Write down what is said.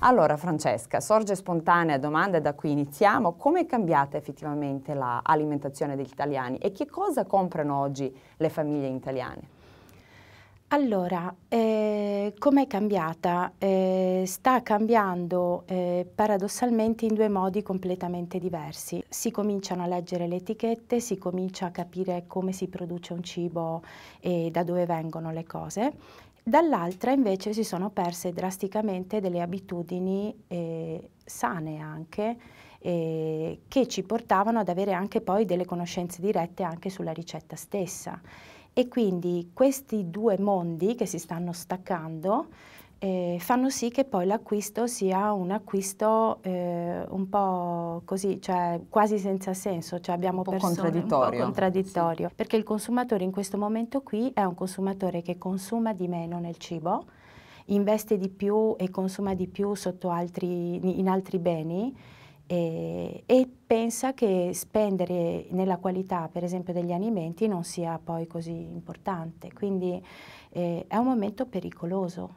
Allora Francesca, sorge spontanea domanda da cui iniziamo, come è cambiata effettivamente l'alimentazione degli italiani e che cosa comprano oggi le famiglie italiane? Allora, eh, com'è cambiata? Eh, sta cambiando eh, paradossalmente in due modi completamente diversi. Si cominciano a leggere le etichette, si comincia a capire come si produce un cibo e da dove vengono le cose. Dall'altra invece si sono perse drasticamente delle abitudini eh, sane anche, eh, che ci portavano ad avere anche poi delle conoscenze dirette anche sulla ricetta stessa e quindi questi due mondi che si stanno staccando eh, fanno sì che poi l'acquisto sia un acquisto eh, un po' così, cioè quasi senza senso, cioè abbiamo un po persone contraddittorio. un po' contraddittorio, sì. perché il consumatore in questo momento qui è un consumatore che consuma di meno nel cibo, investe di più e consuma di più altri, in altri beni, e, e, pensa che spendere nella qualità per esempio degli alimenti non sia poi così importante, quindi eh, è un momento pericoloso.